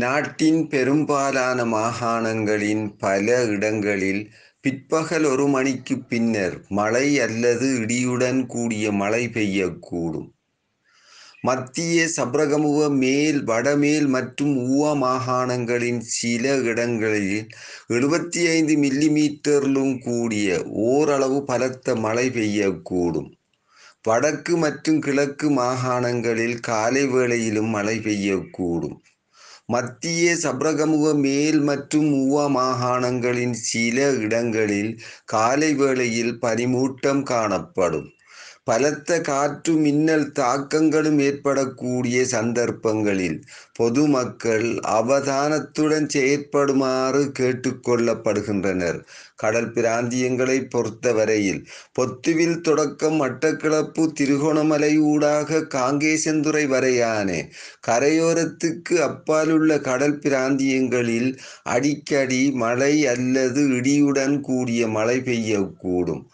நாட்டின் பெரும்பாலான மாகாணங்களின் பல இடங்களில் பிற்பகல் ஒரு மணிக்கு பின்னர் மழை அல்லது இடியுடன் கூடிய மழை பெய்யக்கூடும் மத்திய சப்ரகமுக மேல் வடமேல் மற்றும் ஊவா மாகாணங்களின் சில இடங்களில் எழுபத்தி ஐந்து மில்லிமீட்டரிலும் கூடிய ஓரளவு பலத்த மழை பெய்யக்கூடும் வடக்கு மற்றும் கிழக்கு மாகாணங்களில் காலை வேளையிலும் மழை பெய்யக்கூடும் மத்திய சப்ரகமுக மேல் மற்றும் ஊவ மாகாணங்களின் சில இடங்களில் காலை வேளையில் பனிமூட்டம் காணப்படும் பலத்த காற்று மின்னல் தாக்கங்களும் ஏற்படக்கூடிய சந்தர்ப்பங்களில் பொதுமக்கள் அவதானத்துடன் செயற்படுமாறு கேட்டுக்கொள்ளப்படுகின்றனர் கடல் பிராந்தியங்களை பொறுத்தவரையில் பொத்துவில் தொடக்கம் மட்டக்கிழப்பு திருகோணமலை ஊடாக காங்கேசந்துறை வரையான கரையோரத்துக்கு அப்பாலுள்ள கடல் பிராந்தியங்களில் அடிக்கடி மழை அல்லது இடியுடன் கூடிய மழை பெய்யக்கூடும்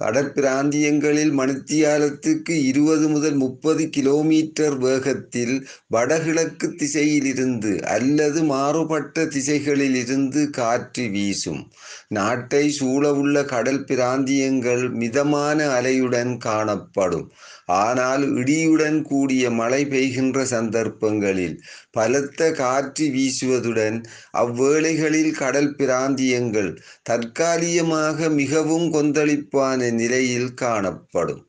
கடற்பிராந்தியங்களில் மணித்தியாலத்துக்கு இருபது முதல் முப்பது கிலோமீட்டர் வேகத்தில் வடகிழக்கு திசையிலிருந்து அல்லது மாறுபட்ட திசைகளிலிருந்து காற்று வீசும் நாட்டை சூழவுள்ள கடல் பிராந்தியங்கள் மிதமான அலையுடன் காணப்படும் ஆனால் இடியுடன் கூடிய மழை பெய்கின்ற சந்தர்ப்பங்களில் பலத்த காற்று வீசுவதுடன் அவ்வேளைகளில் கடல் பிராந்தியங்கள் தற்காலிகமாக மிகவும் கொந்தளிப்பான നിലയിൽ കാണപ്പെടും